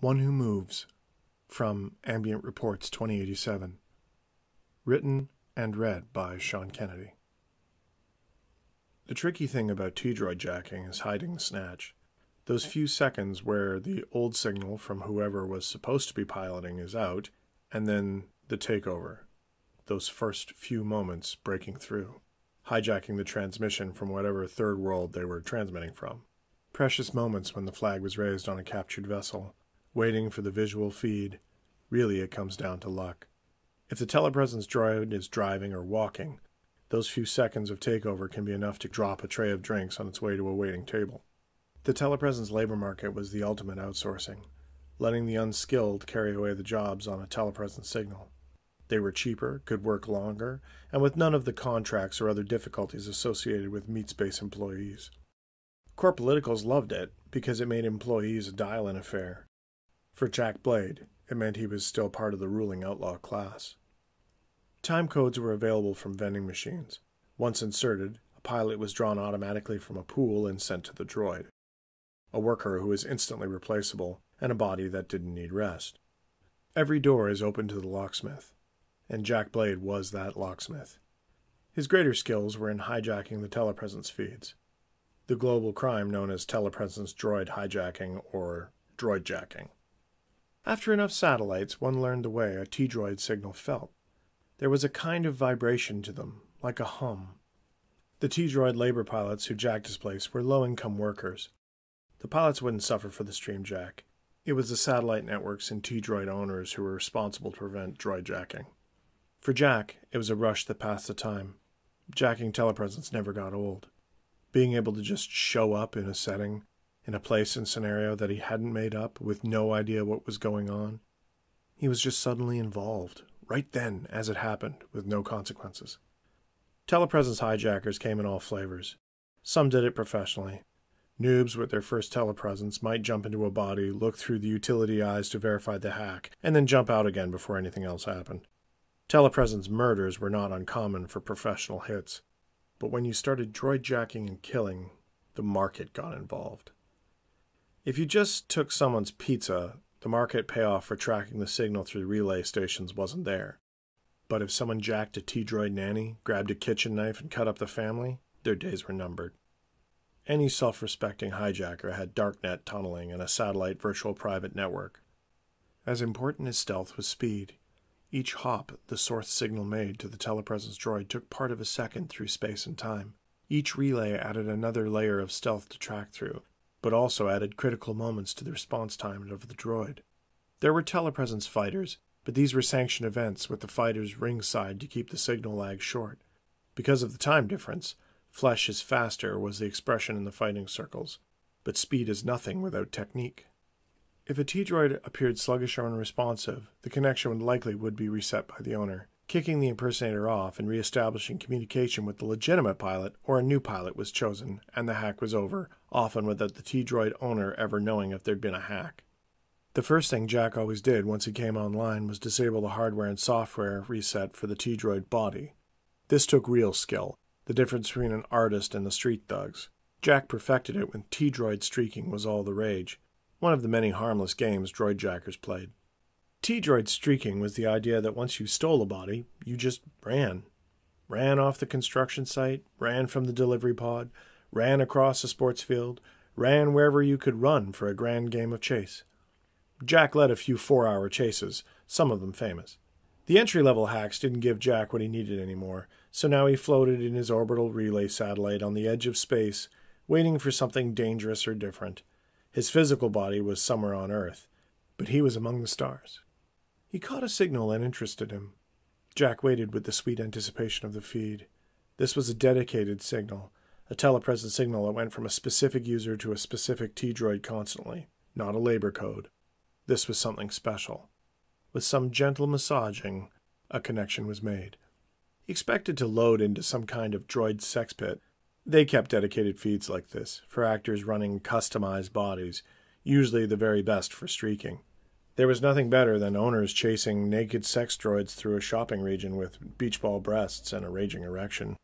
One Who Moves from Ambient Reports 2087. Written and read by Sean Kennedy. The tricky thing about T Droid jacking is hiding the snatch. Those few seconds where the old signal from whoever was supposed to be piloting is out, and then the takeover. Those first few moments breaking through, hijacking the transmission from whatever third world they were transmitting from. Precious moments when the flag was raised on a captured vessel, waiting for the visual feed, really it comes down to luck. If the telepresence droid is driving or walking, those few seconds of takeover can be enough to drop a tray of drinks on its way to a waiting table. The telepresence labor market was the ultimate outsourcing, letting the unskilled carry away the jobs on a telepresence signal. They were cheaper, could work longer, and with none of the contracts or other difficulties associated with meatspace employees. Corp politicals loved it because it made employees a dial in affair, for Jack Blade, it meant he was still part of the ruling outlaw class. Time codes were available from vending machines. Once inserted, a pilot was drawn automatically from a pool and sent to the droid. A worker who was instantly replaceable, and a body that didn't need rest. Every door is open to the locksmith, and Jack Blade was that locksmith. His greater skills were in hijacking the telepresence feeds, the global crime known as telepresence droid hijacking or droidjacking. After enough satellites, one learned the way a T-droid signal felt. There was a kind of vibration to them, like a hum. The T-droid labor pilots who jacked his place were low-income workers. The pilots wouldn't suffer for the stream jack. It was the satellite networks and T-droid owners who were responsible to prevent droid jacking. For Jack, it was a rush that passed the time. Jacking telepresence never got old. Being able to just show up in a setting, in a place and scenario that he hadn't made up with no idea what was going on. He was just suddenly involved, right then, as it happened, with no consequences. Telepresence hijackers came in all flavors. Some did it professionally. Noobs with their first telepresence might jump into a body, look through the utility eyes to verify the hack, and then jump out again before anything else happened. Telepresence murders were not uncommon for professional hits, but when you started droid jacking and killing, the market got involved. If you just took someone's pizza, the market payoff for tracking the signal through relay stations wasn't there. But if someone jacked a T droid nanny, grabbed a kitchen knife, and cut up the family, their days were numbered. Any self respecting hijacker had darknet tunneling and a satellite virtual private network. As important as stealth was speed. Each hop the source signal made to the telepresence droid took part of a second through space and time. Each relay added another layer of stealth to track through, but also added critical moments to the response time of the droid. There were telepresence fighters, but these were sanctioned events with the fighters ringside to keep the signal lag short. Because of the time difference, flesh is faster was the expression in the fighting circles, but speed is nothing without technique. If a T droid appeared sluggish or unresponsive, the connection would likely would be reset by the owner kicking the impersonator off and reestablishing communication with the legitimate pilot, or a new pilot was chosen, and the hack was over, often without the T Droid owner ever knowing if there'd been a hack. The first thing Jack always did once he came online was disable the hardware and software reset for the T Droid body. This took real skill, the difference between an artist and the street thugs. Jack perfected it when T Droid streaking was all the rage, one of the many harmless games Droid Jackers played. T droid streaking was the idea that once you stole a body, you just ran. Ran off the construction site, ran from the delivery pod, ran across a sports field, ran wherever you could run for a grand game of chase. Jack led a few four hour chases, some of them famous. The entry level hacks didn't give Jack what he needed anymore, so now he floated in his orbital relay satellite on the edge of space, waiting for something dangerous or different. His physical body was somewhere on Earth, but he was among the stars. He caught a signal and interested him. Jack waited with the sweet anticipation of the feed. This was a dedicated signal, a telepresence signal that went from a specific user to a specific T droid constantly, not a labor code. This was something special. With some gentle massaging, a connection was made. He expected to load into some kind of droid sex pit. They kept dedicated feeds like this for actors running customized bodies, usually the very best for streaking. There was nothing better than owners chasing naked sex droids through a shopping region with beach ball breasts and a raging erection.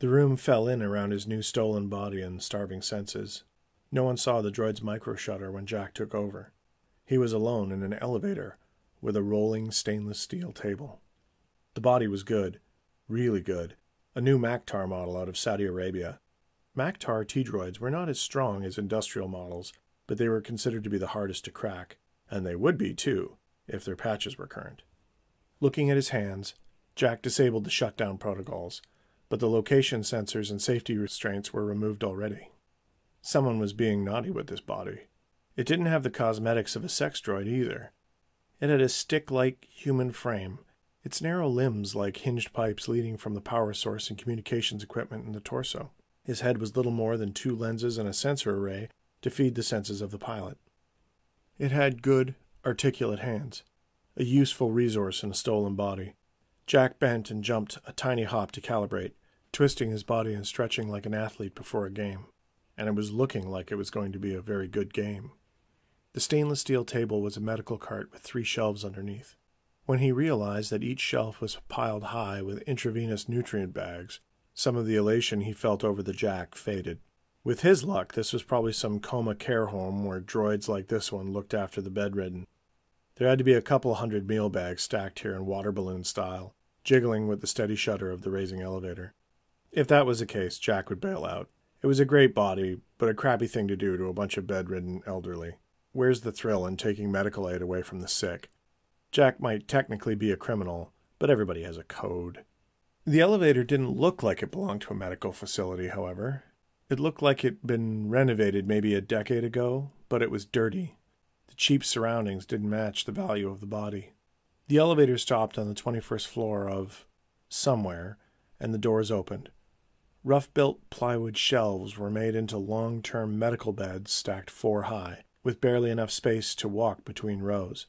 The room fell in around his new stolen body and starving senses. No one saw the droid's microshutter when Jack took over. He was alone in an elevator with a rolling stainless steel table. The body was good, really good, a new Maktar model out of Saudi Arabia. Maktar T droids were not as strong as industrial models, but they were considered to be the hardest to crack. And they would be, too, if their patches were current. Looking at his hands, Jack disabled the shutdown protocols, but the location sensors and safety restraints were removed already. Someone was being naughty with this body. It didn't have the cosmetics of a sex droid either. It had a stick like human frame, its narrow limbs like hinged pipes leading from the power source and communications equipment in the torso. His head was little more than two lenses and a sensor array to feed the senses of the pilot. It had good, articulate hands, a useful resource in a stolen body. Jack bent and jumped a tiny hop to calibrate, twisting his body and stretching like an athlete before a game, and it was looking like it was going to be a very good game. The stainless steel table was a medical cart with three shelves underneath. When he realized that each shelf was piled high with intravenous nutrient bags, some of the elation he felt over the jack faded. With his luck, this was probably some coma care home where droids like this one looked after the bedridden. There had to be a couple hundred meal bags stacked here in water balloon style, jiggling with the steady shudder of the raising elevator. If that was the case, Jack would bail out. It was a great body, but a crappy thing to do to a bunch of bedridden elderly. Where's the thrill in taking medical aid away from the sick? Jack might technically be a criminal, but everybody has a code. The elevator didn't look like it belonged to a medical facility, however. It looked like it'd been renovated maybe a decade ago, but it was dirty. The cheap surroundings didn't match the value of the body. The elevator stopped on the 21st floor of somewhere, and the doors opened. Rough built plywood shelves were made into long term medical beds stacked four high, with barely enough space to walk between rows.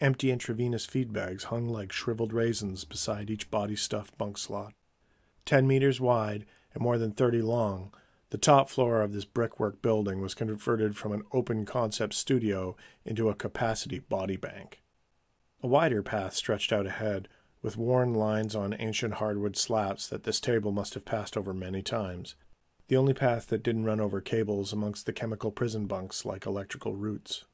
Empty intravenous feed bags hung like shriveled raisins beside each body stuffed bunk slot. Ten meters wide and more than thirty long, the top floor of this brickwork building was converted from an open concept studio into a capacity body bank. A wider path stretched out ahead, with worn lines on ancient hardwood slabs that this table must have passed over many times. The only path that didn't run over cables amongst the chemical prison bunks like electrical roots.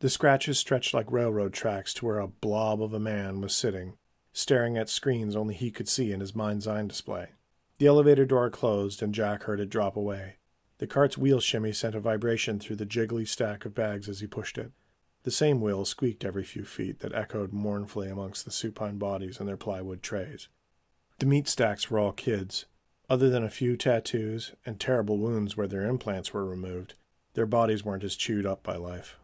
The scratches stretched like railroad tracks to where a blob of a man was sitting, staring at screens only he could see in his mind's eye display. The elevator door closed, and Jack heard it drop away. The cart's wheel shimmy sent a vibration through the jiggly stack of bags as he pushed it. The same wheel squeaked every few feet that echoed mournfully amongst the supine bodies and their plywood trays. The meat stacks were all kids. Other than a few tattoos and terrible wounds where their implants were removed, their bodies weren't as chewed up by life.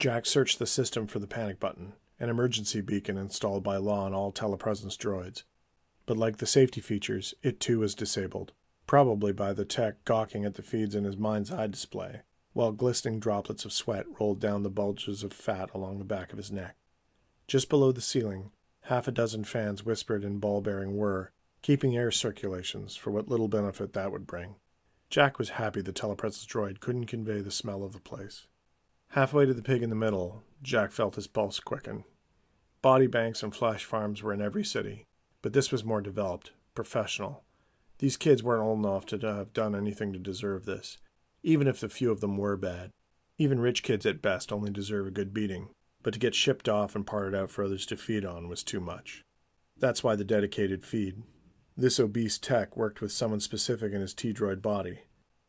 Jack searched the system for the panic button, an emergency beacon installed by law on all telepresence droids but like the safety features, it too was disabled, probably by the tech gawking at the feeds in his mind's eye display, while glistening droplets of sweat rolled down the bulges of fat along the back of his neck. Just below the ceiling, half a dozen fans whispered in ball bearing whir, keeping air circulations for what little benefit that would bring. Jack was happy the telepresence droid couldn't convey the smell of the place. Halfway to the pig in the middle, Jack felt his pulse quicken. Body banks and flash farms were in every city, but this was more developed, professional. These kids weren't old enough to have done anything to deserve this, even if the few of them were bad. Even rich kids at best only deserve a good beating, but to get shipped off and parted out for others to feed on was too much. That's why the dedicated feed. This obese tech worked with someone specific in his T droid body,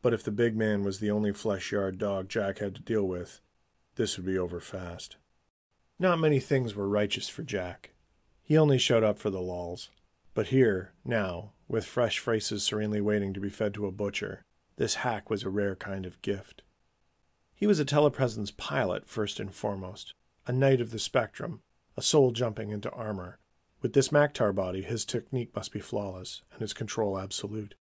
but if the big man was the only flesh yard dog Jack had to deal with, this would be over fast. Not many things were righteous for Jack. He only showed up for the lulls. But here, now, with fresh phrases serenely waiting to be fed to a butcher, this hack was a rare kind of gift. He was a telepresence pilot, first and foremost, a knight of the spectrum, a soul jumping into armor. With this Maktar body, his technique must be flawless, and his control absolute.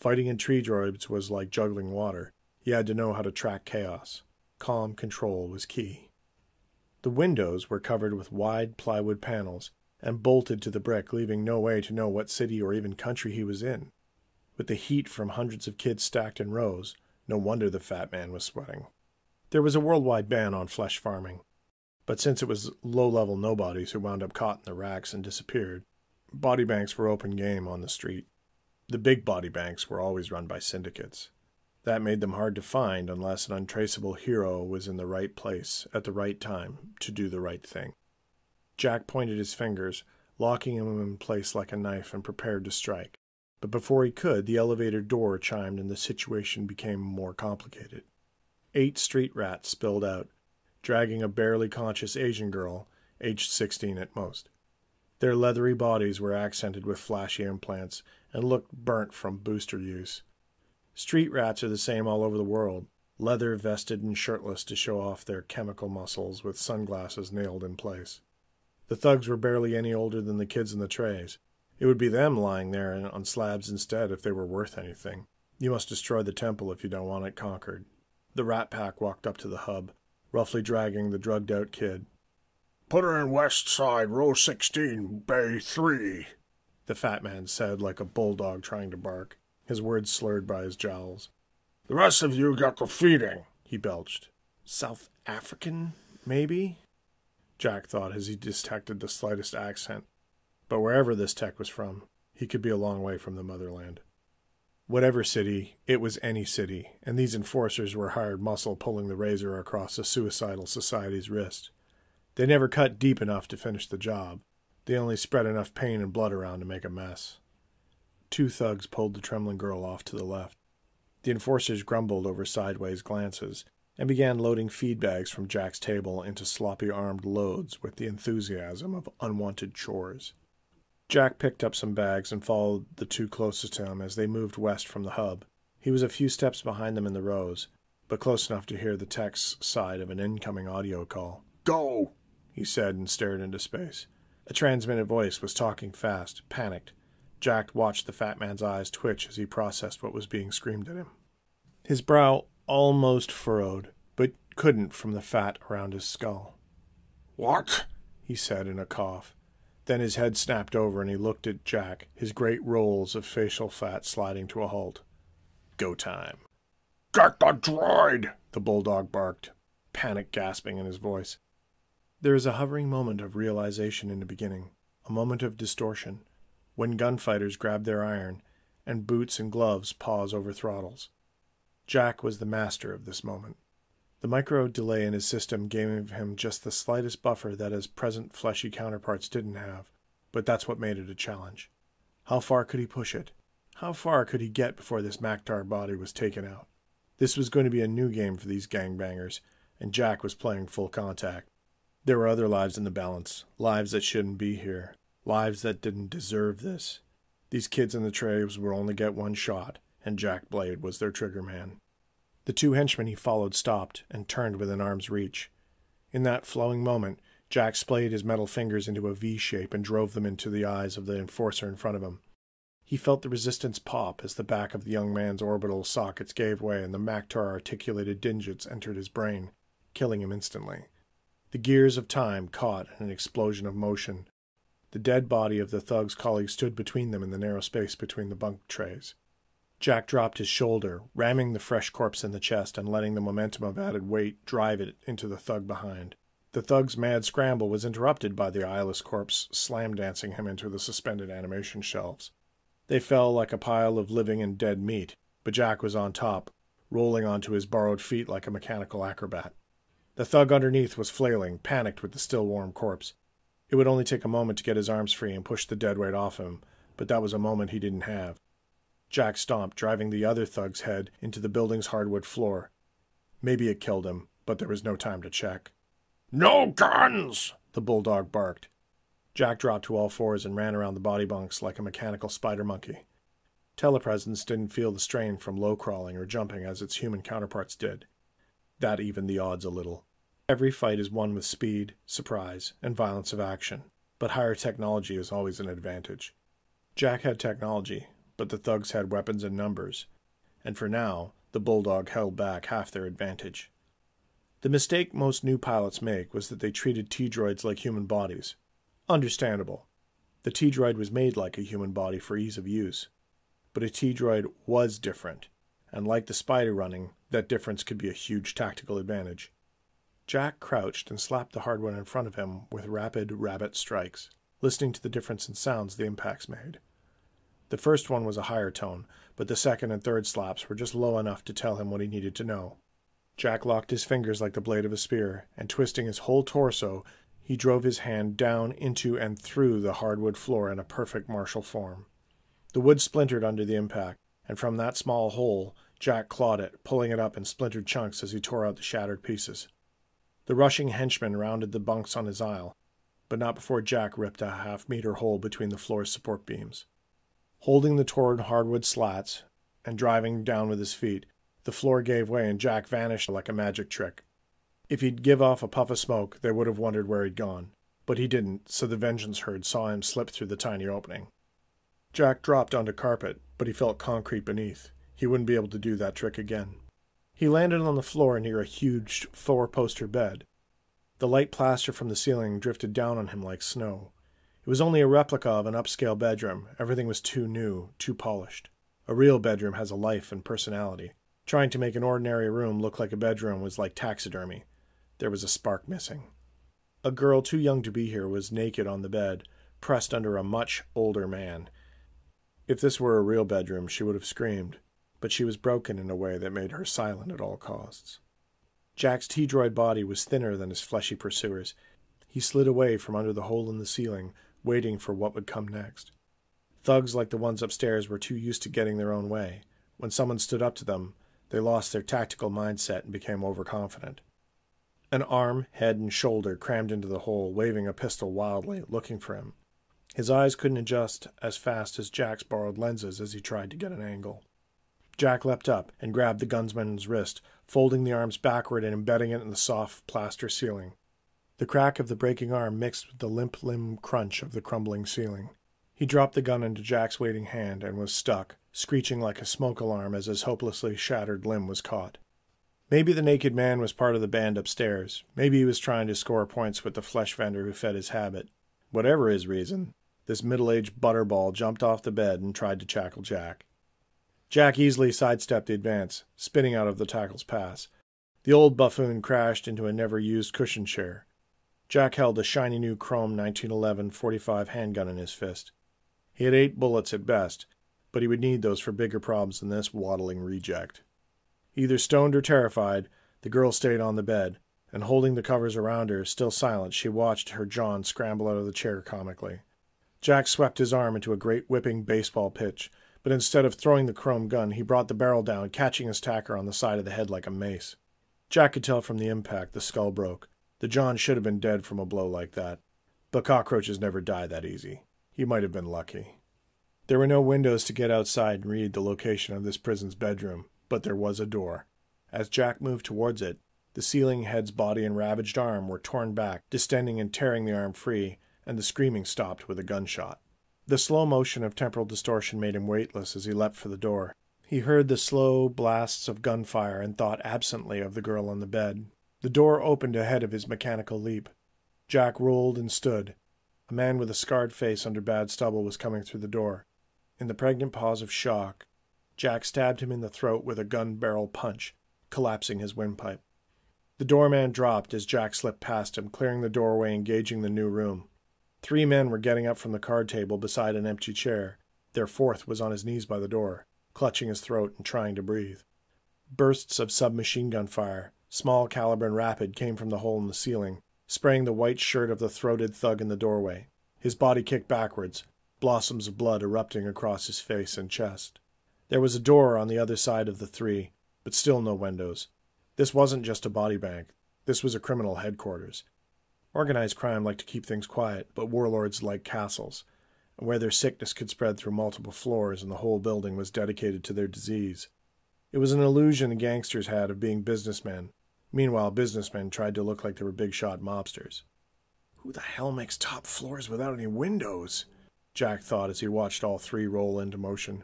Fighting in tree droids was like juggling water. He had to know how to track chaos. Calm control was key. The windows were covered with wide plywood panels and bolted to the brick, leaving no way to know what city or even country he was in. With the heat from hundreds of kids stacked in rows, no wonder the fat man was sweating. There was a worldwide ban on flesh farming, but since it was low level nobodies who wound up caught in the racks and disappeared, body banks were open game on the street. The big body banks were always run by syndicates. That made them hard to find unless an untraceable hero was in the right place at the right time to do the right thing. Jack pointed his fingers, locking him in place like a knife, and prepared to strike. But before he could, the elevator door chimed and the situation became more complicated. Eight street rats spilled out, dragging a barely conscious Asian girl, aged 16 at most. Their leathery bodies were accented with flashy implants and looked burnt from booster use. Street rats are the same all over the world, leather vested and shirtless to show off their chemical muscles with sunglasses nailed in place. The thugs were barely any older than the kids in the trays. It would be them lying there on slabs instead if they were worth anything. You must destroy the temple if you don't want it conquered. The rat pack walked up to the hub, roughly dragging the drugged out kid. Put her in West Side, row 16, bay 3, the fat man said like a bulldog trying to bark, his words slurred by his jowls. The rest of you got the feeding, he belched. South African, maybe? Jack thought as he detected the slightest accent. But wherever this tech was from, he could be a long way from the motherland. Whatever city, it was any city, and these enforcers were hired muscle pulling the razor across a suicidal society's wrist. They never cut deep enough to finish the job. They only spread enough pain and blood around to make a mess. Two thugs pulled the trembling girl off to the left. The enforcers grumbled over sideways glances and began loading feed bags from Jack's table into sloppy armed loads with the enthusiasm of unwanted chores. Jack picked up some bags and followed the two closest to him as they moved west from the hub. He was a few steps behind them in the rows, but close enough to hear the tech's side of an incoming audio call. Go! he said and stared into space. A transmitted voice was talking fast, panicked. Jack watched the fat man's eyes twitch as he processed what was being screamed at him. His brow almost furrowed, but couldn't from the fat around his skull. What? he said in a cough. Then his head snapped over and he looked at Jack, his great rolls of facial fat sliding to a halt. Go time. Get the droid! the bulldog barked, panic gasping in his voice. There is a hovering moment of realization in the beginning, a moment of distortion, when gunfighters grab their iron and boots and gloves pause over throttles. Jack was the master of this moment. The micro delay in his system gave him just the slightest buffer that his present fleshy counterparts didn't have, but that's what made it a challenge. How far could he push it? How far could he get before this Maktar body was taken out? This was going to be a new game for these gangbangers, and Jack was playing full contact. There were other lives in the balance, lives that shouldn't be here, lives that didn't deserve this. These kids in the trays would only get one shot, and Jack Blade was their trigger man. The two henchmen he followed stopped and turned within arm's reach. In that flowing moment, Jack splayed his metal fingers into a V shape and drove them into the eyes of the enforcer in front of him. He felt the resistance pop as the back of the young man's orbital sockets gave way and the Maktar articulated digits entered his brain, killing him instantly. The gears of time caught in an explosion of motion. The dead body of the thug's colleague stood between them in the narrow space between the bunk trays. Jack dropped his shoulder, ramming the fresh corpse in the chest and letting the momentum of added weight drive it into the thug behind. The thug's mad scramble was interrupted by the eyeless corpse slam dancing him into the suspended animation shelves. They fell like a pile of living and dead meat, but Jack was on top, rolling onto his borrowed feet like a mechanical acrobat. The thug underneath was flailing, panicked with the still warm corpse. It would only take a moment to get his arms free and push the dead weight off him, but that was a moment he didn't have. Jack stomped, driving the other thug's head into the building's hardwood floor. Maybe it killed him, but there was no time to check. No guns! the bulldog barked. Jack dropped to all fours and ran around the body bunks like a mechanical spider monkey. Telepresence didn't feel the strain from low crawling or jumping as its human counterparts did. That evened the odds a little. Every fight is won with speed, surprise, and violence of action, but higher technology is always an advantage. Jack had technology, but the thugs had weapons and numbers, and for now, the Bulldog held back half their advantage. The mistake most new pilots make was that they treated T droids like human bodies. Understandable. The T droid was made like a human body for ease of use. But a T droid was different, and like the spider running, that difference could be a huge tactical advantage. Jack crouched and slapped the hard one in front of him with rapid rabbit strikes, listening to the difference in sounds the impacts made. The first one was a higher tone, but the second and third slaps were just low enough to tell him what he needed to know. Jack locked his fingers like the blade of a spear, and twisting his whole torso, he drove his hand down into and through the hardwood floor in a perfect martial form. The wood splintered under the impact, and from that small hole, Jack clawed it, pulling it up in splintered chunks as he tore out the shattered pieces. The rushing henchman rounded the bunks on his aisle, but not before Jack ripped a half meter hole between the floor's support beams holding the torn hardwood slats and driving down with his feet. The floor gave way and Jack vanished like a magic trick. If he'd give off a puff of smoke, they would have wondered where he'd gone. But he didn't, so the vengeance herd saw him slip through the tiny opening. Jack dropped onto carpet, but he felt concrete beneath. He wouldn't be able to do that trick again. He landed on the floor near a huge four-poster bed. The light plaster from the ceiling drifted down on him like snow. It was only a replica of an upscale bedroom. Everything was too new, too polished. A real bedroom has a life and personality. Trying to make an ordinary room look like a bedroom was like taxidermy. There was a spark missing. A girl too young to be here was naked on the bed, pressed under a much older man. If this were a real bedroom, she would have screamed, but she was broken in a way that made her silent at all costs. Jack's T-droid body was thinner than his fleshy pursuer's. He slid away from under the hole in the ceiling, waiting for what would come next. Thugs like the ones upstairs were too used to getting their own way. When someone stood up to them, they lost their tactical mindset and became overconfident. An arm, head, and shoulder crammed into the hole, waving a pistol wildly, looking for him. His eyes couldn't adjust as fast as Jack's borrowed lenses as he tried to get an angle. Jack leapt up and grabbed the gunsman's wrist, folding the arms backward and embedding it in the soft plaster ceiling. The crack of the breaking arm mixed with the limp limb crunch of the crumbling ceiling. He dropped the gun into Jack's waiting hand and was stuck, screeching like a smoke alarm as his hopelessly shattered limb was caught. Maybe the naked man was part of the band upstairs. Maybe he was trying to score points with the flesh vendor who fed his habit. Whatever his reason, this middle aged butterball jumped off the bed and tried to tackle Jack. Jack easily sidestepped the advance, spinning out of the tackle's pass. The old buffoon crashed into a never used cushion chair. Jack held a shiny new chrome 1911 45 handgun in his fist. He had eight bullets at best, but he would need those for bigger problems than this waddling reject. Either stoned or terrified, the girl stayed on the bed, and holding the covers around her, still silent, she watched her John scramble out of the chair comically. Jack swept his arm into a great whipping baseball pitch, but instead of throwing the chrome gun, he brought the barrel down, catching his tacker on the side of the head like a mace. Jack could tell from the impact the skull broke the John should have been dead from a blow like that, but cockroaches never die that easy. He might have been lucky. There were no windows to get outside and read the location of this prison's bedroom, but there was a door. As Jack moved towards it, the ceiling head's body and ravaged arm were torn back, distending and tearing the arm free, and the screaming stopped with a gunshot. The slow motion of temporal distortion made him weightless as he leapt for the door. He heard the slow blasts of gunfire and thought absently of the girl on the bed, the door opened ahead of his mechanical leap. Jack rolled and stood. A man with a scarred face under bad stubble was coming through the door. In the pregnant pause of shock, Jack stabbed him in the throat with a gun barrel punch, collapsing his windpipe. The doorman dropped as Jack slipped past him, clearing the doorway, engaging the new room. Three men were getting up from the card table beside an empty chair. Their fourth was on his knees by the door, clutching his throat and trying to breathe. Bursts of submachine gun fire, small caliber and rapid, came from the hole in the ceiling, spraying the white shirt of the throated thug in the doorway. His body kicked backwards, blossoms of blood erupting across his face and chest. There was a door on the other side of the three, but still no windows. This wasn't just a body bank. This was a criminal headquarters. Organized crime liked to keep things quiet, but warlords liked castles, where their sickness could spread through multiple floors and the whole building was dedicated to their disease. It was an illusion the gangsters had of being businessmen, Meanwhile, businessmen tried to look like they were big shot mobsters. Who the hell makes top floors without any windows? Jack thought as he watched all three roll into motion.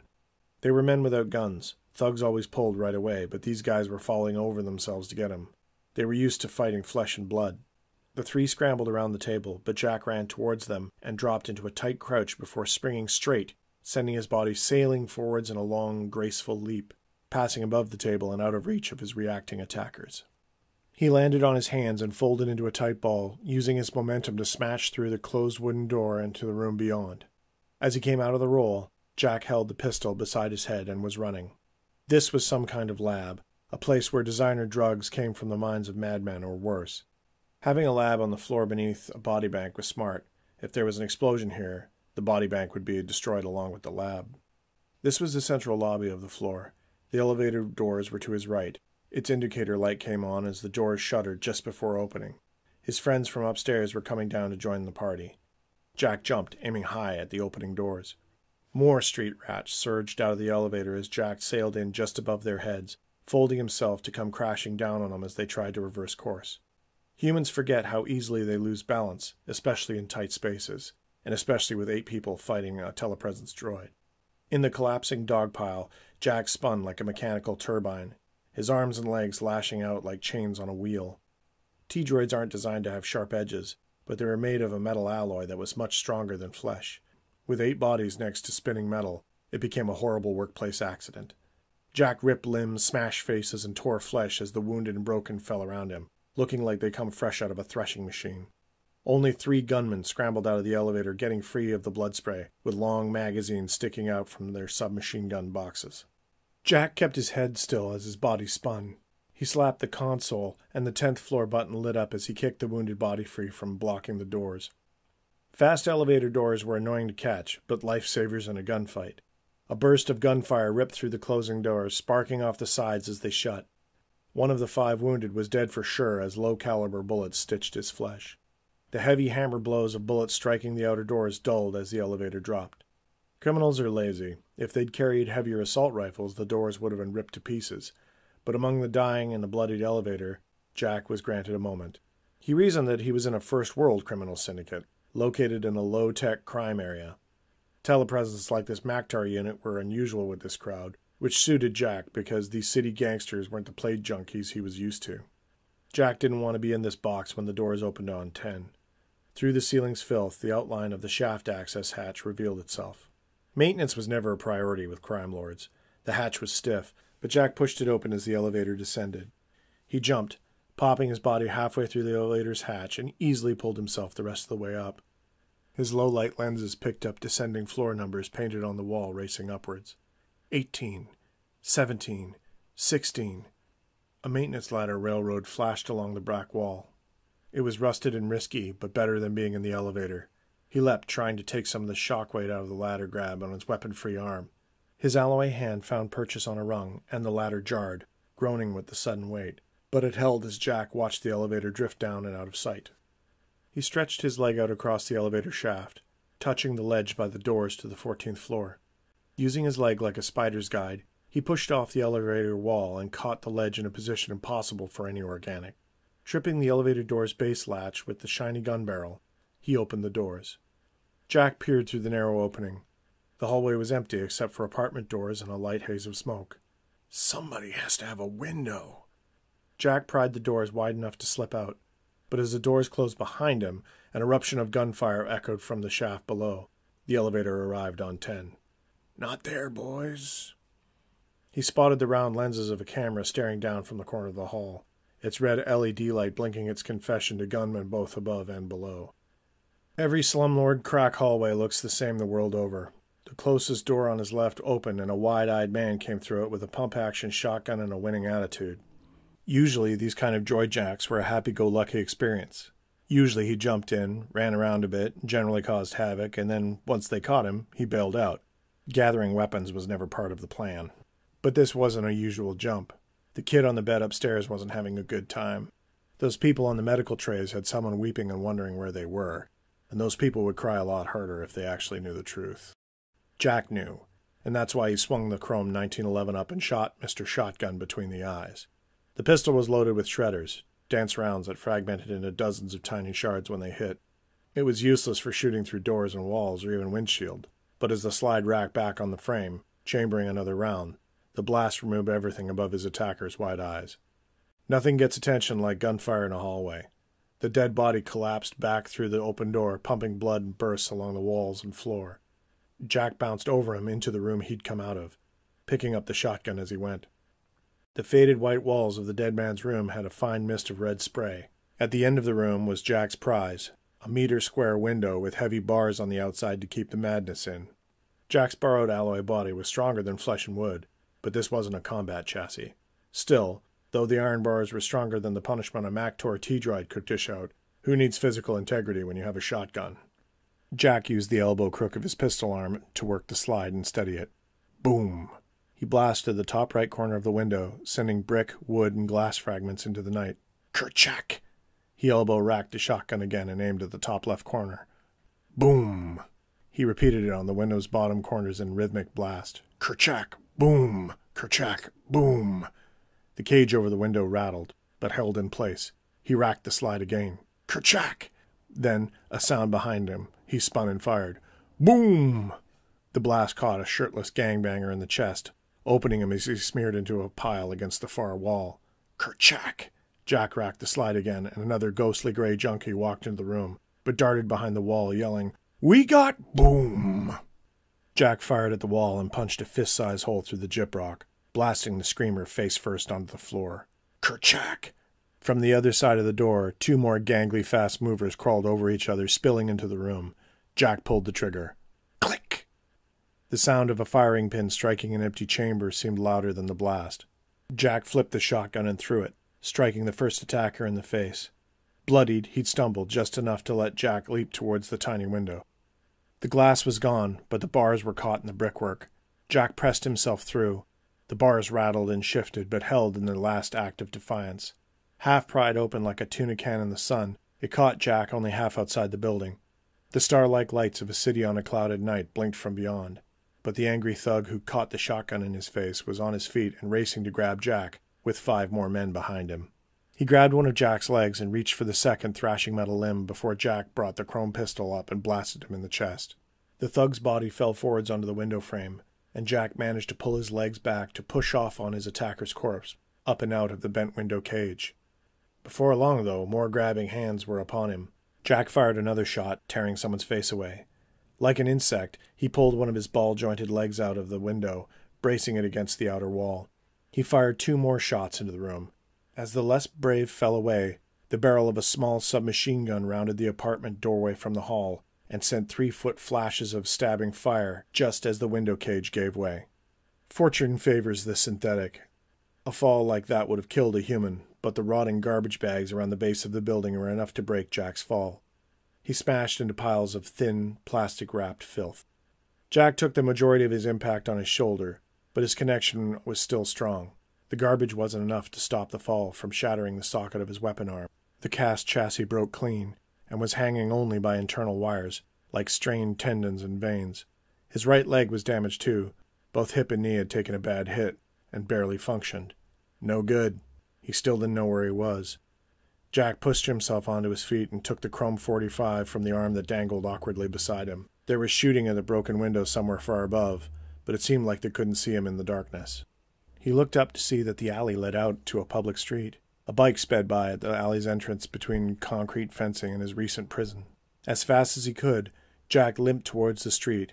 They were men without guns. Thugs always pulled right away, but these guys were falling over themselves to get him. They were used to fighting flesh and blood. The three scrambled around the table, but Jack ran towards them and dropped into a tight crouch before springing straight, sending his body sailing forwards in a long, graceful leap, passing above the table and out of reach of his reacting attackers. He landed on his hands and folded into a tight ball, using his momentum to smash through the closed wooden door into the room beyond. As he came out of the roll, Jack held the pistol beside his head and was running. This was some kind of lab, a place where designer drugs came from the minds of madmen or worse. Having a lab on the floor beneath a body bank was smart. If there was an explosion here, the body bank would be destroyed along with the lab. This was the central lobby of the floor. The elevator doors were to his right, its indicator light came on as the doors shuddered just before opening. His friends from upstairs were coming down to join the party. Jack jumped, aiming high at the opening doors. More street rats surged out of the elevator as Jack sailed in just above their heads, folding himself to come crashing down on them as they tried to reverse course. Humans forget how easily they lose balance, especially in tight spaces, and especially with eight people fighting a telepresence droid. In the collapsing dogpile, Jack spun like a mechanical turbine, his arms and legs lashing out like chains on a wheel. T droids aren't designed to have sharp edges, but they were made of a metal alloy that was much stronger than flesh. With eight bodies next to spinning metal, it became a horrible workplace accident. Jack ripped limbs, smashed faces, and tore flesh as the wounded and broken fell around him, looking like they come fresh out of a threshing machine. Only three gunmen scrambled out of the elevator, getting free of the blood spray, with long magazines sticking out from their submachine gun boxes. Jack kept his head still as his body spun. He slapped the console, and the 10th floor button lit up as he kicked the wounded body free from blocking the doors. Fast elevator doors were annoying to catch, but lifesavers in a gunfight. A burst of gunfire ripped through the closing doors, sparking off the sides as they shut. One of the five wounded was dead for sure as low caliber bullets stitched his flesh. The heavy hammer blows of bullets striking the outer doors dulled as the elevator dropped. Criminals are lazy. If they'd carried heavier assault rifles, the doors would have been ripped to pieces. But among the dying in the bloodied elevator, Jack was granted a moment. He reasoned that he was in a first world criminal syndicate, located in a low tech crime area. Telepresence like this MACTAR unit were unusual with this crowd, which suited Jack because these city gangsters weren't the play junkies he was used to. Jack didn't want to be in this box when the doors opened on 10. Through the ceiling's filth, the outline of the shaft access hatch revealed itself. Maintenance was never a priority with crime lords. The hatch was stiff, but Jack pushed it open as the elevator descended. He jumped, popping his body halfway through the elevator's hatch, and easily pulled himself the rest of the way up. His low light lenses picked up descending floor numbers painted on the wall racing upwards. Eighteen, seventeen, sixteen. A maintenance ladder railroad flashed along the black wall. It was rusted and risky, but better than being in the elevator. He leapt, trying to take some of the shock weight out of the ladder grab on his weapon free arm. His alloy hand found purchase on a rung, and the ladder jarred, groaning with the sudden weight, but it held as Jack watched the elevator drift down and out of sight. He stretched his leg out across the elevator shaft, touching the ledge by the doors to the fourteenth floor. Using his leg like a spider's guide, he pushed off the elevator wall and caught the ledge in a position impossible for any organic. Tripping the elevator door's base latch with the shiny gun barrel, he opened the doors. Jack peered through the narrow opening. The hallway was empty except for apartment doors and a light haze of smoke. Somebody has to have a window. Jack pried the doors wide enough to slip out, but as the doors closed behind him, an eruption of gunfire echoed from the shaft below. The elevator arrived on 10. Not there, boys. He spotted the round lenses of a camera staring down from the corner of the hall, its red LED light blinking its confession to gunmen both above and below. Every slumlord crack hallway looks the same the world over. The closest door on his left opened, and a wide eyed man came through it with a pump action shotgun and a winning attitude. Usually, these kind of joy jacks were a happy go lucky experience. Usually, he jumped in, ran around a bit, generally caused havoc, and then, once they caught him, he bailed out. Gathering weapons was never part of the plan. But this wasn't a usual jump. The kid on the bed upstairs wasn't having a good time. Those people on the medical trays had someone weeping and wondering where they were and those people would cry a lot harder if they actually knew the truth. Jack knew, and that's why he swung the chrome 1911 up and shot Mr. Shotgun between the eyes. The pistol was loaded with shredders, dance rounds that fragmented into dozens of tiny shards when they hit. It was useless for shooting through doors and walls or even windshield, but as the slide racked back on the frame, chambering another round, the blast removed everything above his attacker's wide eyes. Nothing gets attention like gunfire in a hallway. The dead body collapsed back through the open door, pumping blood bursts along the walls and floor. Jack bounced over him into the room he'd come out of, picking up the shotgun as he went. The faded white walls of the dead man's room had a fine mist of red spray. At the end of the room was Jack's prize, a meter square window with heavy bars on the outside to keep the madness in. Jack's borrowed alloy body was stronger than flesh and wood, but this wasn't a combat chassis. Still, though the iron bars were stronger than the punishment a MacTor T-droid could dish out. Who needs physical integrity when you have a shotgun? Jack used the elbow crook of his pistol arm to work the slide and steady it. Boom! He blasted the top right corner of the window, sending brick, wood, and glass fragments into the night. Kerchak! He elbow racked the shotgun again and aimed at the top left corner. Boom! He repeated it on the window's bottom corners in rhythmic blast. Kerchak! Boom! Kerchak! Boom! The cage over the window rattled, but held in place. He racked the slide again. Kerchak! Then, a sound behind him. He spun and fired. Boom! The blast caught a shirtless gangbanger in the chest, opening him as he smeared into a pile against the far wall. Kerchak! Jack racked the slide again, and another ghostly gray junkie walked into the room, but darted behind the wall, yelling, We got boom! Jack fired at the wall and punched a fist sized hole through the rock blasting the screamer face first onto the floor. Kerchak! From the other side of the door, two more gangly fast movers crawled over each other, spilling into the room. Jack pulled the trigger. Click! The sound of a firing pin striking an empty chamber seemed louder than the blast. Jack flipped the shotgun and threw it, striking the first attacker in the face. Bloodied, he'd stumbled just enough to let Jack leap towards the tiny window. The glass was gone, but the bars were caught in the brickwork. Jack pressed himself through, the bars rattled and shifted, but held in their last act of defiance. Half pried open like a tuna can in the sun, it caught Jack only half outside the building. The star-like lights of a city on a clouded night blinked from beyond, but the angry thug who caught the shotgun in his face was on his feet and racing to grab Jack, with five more men behind him. He grabbed one of Jack's legs and reached for the second thrashing metal limb before Jack brought the chrome pistol up and blasted him in the chest. The thug's body fell forwards onto the window frame, and Jack managed to pull his legs back to push off on his attacker's corpse, up and out of the bent window cage. Before long, though, more grabbing hands were upon him. Jack fired another shot, tearing someone's face away. Like an insect, he pulled one of his ball jointed legs out of the window, bracing it against the outer wall. He fired two more shots into the room. As the less brave fell away, the barrel of a small submachine gun rounded the apartment doorway from the hall and sent three foot flashes of stabbing fire just as the window cage gave way. Fortune favors the synthetic. A fall like that would have killed a human, but the rotting garbage bags around the base of the building were enough to break Jack's fall. He smashed into piles of thin, plastic wrapped filth. Jack took the majority of his impact on his shoulder, but his connection was still strong. The garbage wasn't enough to stop the fall from shattering the socket of his weapon arm. The cast chassis broke clean, and was hanging only by internal wires, like strained tendons and veins. His right leg was damaged too. Both hip and knee had taken a bad hit and barely functioned. No good. He still didn't know where he was. Jack pushed himself onto his feet and took the chrome 45 from the arm that dangled awkwardly beside him. There was shooting at the broken window somewhere far above, but it seemed like they couldn't see him in the darkness. He looked up to see that the alley led out to a public street. A bike sped by at the alley's entrance between concrete fencing and his recent prison. As fast as he could, Jack limped towards the street.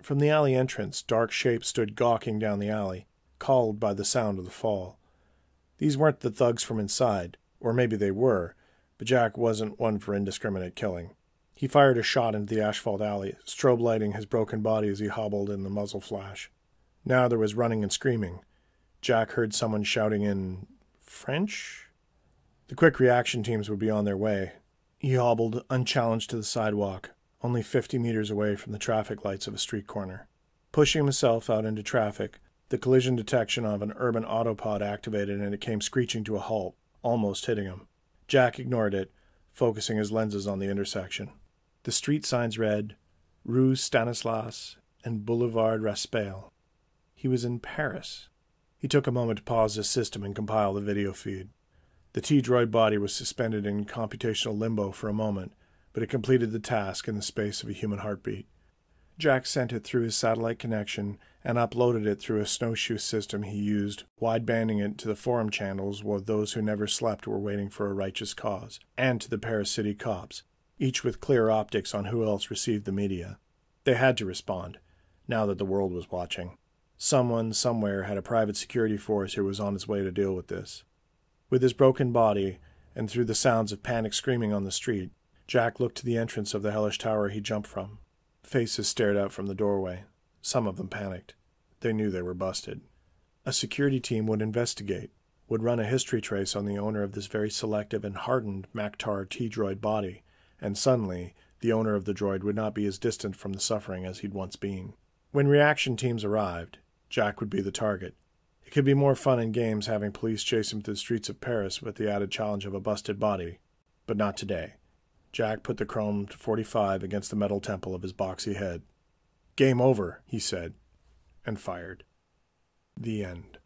From the alley entrance, dark shapes stood gawking down the alley, called by the sound of the fall. These weren't the thugs from inside, or maybe they were, but Jack wasn't one for indiscriminate killing. He fired a shot into the asphalt alley, strobe lighting his broken body as he hobbled in the muzzle flash. Now there was running and screaming. Jack heard someone shouting in French? The quick reaction teams would be on their way. He hobbled unchallenged to the sidewalk, only 50 meters away from the traffic lights of a street corner. Pushing himself out into traffic, the collision detection of an urban autopod activated and it came screeching to a halt, almost hitting him. Jack ignored it, focusing his lenses on the intersection. The street signs read Rue Stanislas and Boulevard Raspail. He was in Paris. He took a moment to pause his system and compile the video feed. The T droid body was suspended in computational limbo for a moment, but it completed the task in the space of a human heartbeat. Jack sent it through his satellite connection and uploaded it through a snowshoe system he used, widebanding it to the forum channels where those who never slept were waiting for a righteous cause, and to the Paris City cops, each with clear optics on who else received the media. They had to respond, now that the world was watching. Someone, somewhere, had a private security force who was on its way to deal with this. With his broken body, and through the sounds of panic screaming on the street, Jack looked to the entrance of the hellish tower he jumped from. Faces stared out from the doorway. Some of them panicked. They knew they were busted. A security team would investigate, would run a history trace on the owner of this very selective and hardened Mactar T-droid body, and suddenly, the owner of the droid would not be as distant from the suffering as he'd once been. When reaction teams arrived, Jack would be the target, it could be more fun in games having police chase him through the streets of Paris with the added challenge of a busted body, but not today. Jack put the chrome 45 against the metal temple of his boxy head. Game over, he said, and fired. The end.